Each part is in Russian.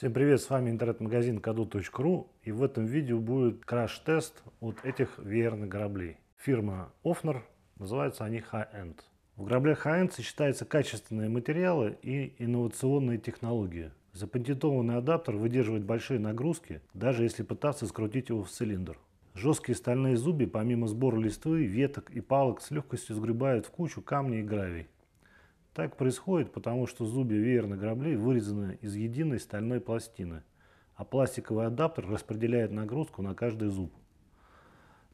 Всем привет, с вами интернет-магазин kado.ru и в этом видео будет краш-тест вот этих веерных граблей. Фирма Offner называются они High-End. В граблях High-End сочетаются качественные материалы и инновационные технологии. Запатентованный адаптер выдерживает большие нагрузки, даже если пытаться скрутить его в цилиндр. Жесткие стальные зуби, помимо сбора листвы, веток и палок, с легкостью сгребают в кучу камни и гравий. Так происходит, потому что зубья веерных граблей вырезаны из единой стальной пластины, а пластиковый адаптер распределяет нагрузку на каждый зуб.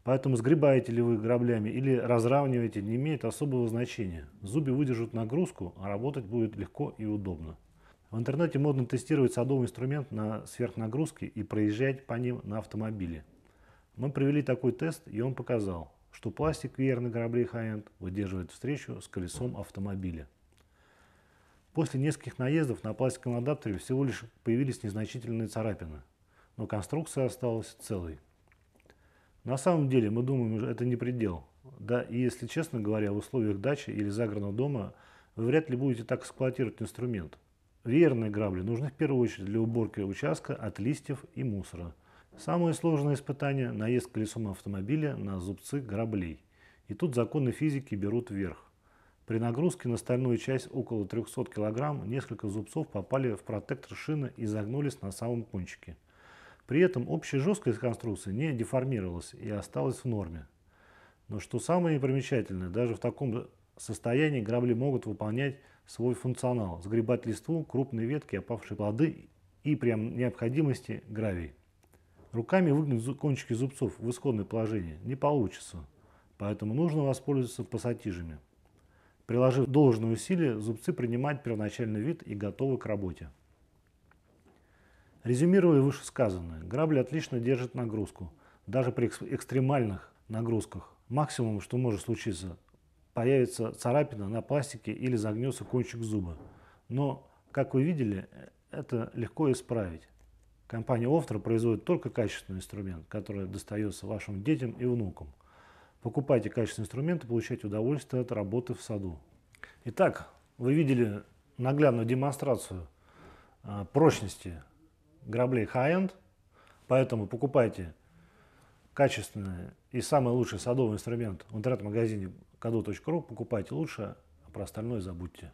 Поэтому сгребаете ли вы граблями или разравниваете не имеет особого значения. Зуби выдержат нагрузку, а работать будет легко и удобно. В интернете можно тестировать садовый инструмент на сверхнагрузке и проезжать по ним на автомобиле. Мы провели такой тест, и он показал, что пластик веерных граблей High-End выдерживает встречу с колесом автомобиля. После нескольких наездов на пластиковом адаптере всего лишь появились незначительные царапины, но конструкция осталась целой. На самом деле, мы думаем, это не предел. Да, и если честно говоря, в условиях дачи или загородного дома вы вряд ли будете так эксплуатировать инструмент. Веерные грабли нужны в первую очередь для уборки участка от листьев и мусора. Самое сложное испытание – наезд колесом автомобиля на зубцы граблей. И тут законы физики берут верх. При нагрузке на стальную часть около 300 кг несколько зубцов попали в протектор шины и загнулись на самом кончике. При этом общая жесткость конструкции не деформировалась и осталась в норме. Но что самое примечательное, даже в таком состоянии грабли могут выполнять свой функционал, сгребать листву, крупные ветки, опавшие плоды и при необходимости гравий. Руками выгнуть кончики зубцов в исходное положение не получится, поэтому нужно воспользоваться пассатижами. Приложив должные усилия, зубцы принимают первоначальный вид и готовы к работе. Резюмируя вышесказанное, грабли отлично держат нагрузку, даже при экстремальных нагрузках. Максимум, что может случиться, появится царапина на пластике или загнется кончик зуба. Но, как вы видели, это легко исправить. Компания Офтра производит только качественный инструмент, который достается вашим детям и внукам – Покупайте качественные инструменты, получайте удовольствие от работы в саду. Итак, вы видели наглядную демонстрацию а, прочности граблей high-end, поэтому покупайте качественные и самый лучший садовый инструмент в интернет-магазине kado.ru, покупайте лучше, а про остальное забудьте.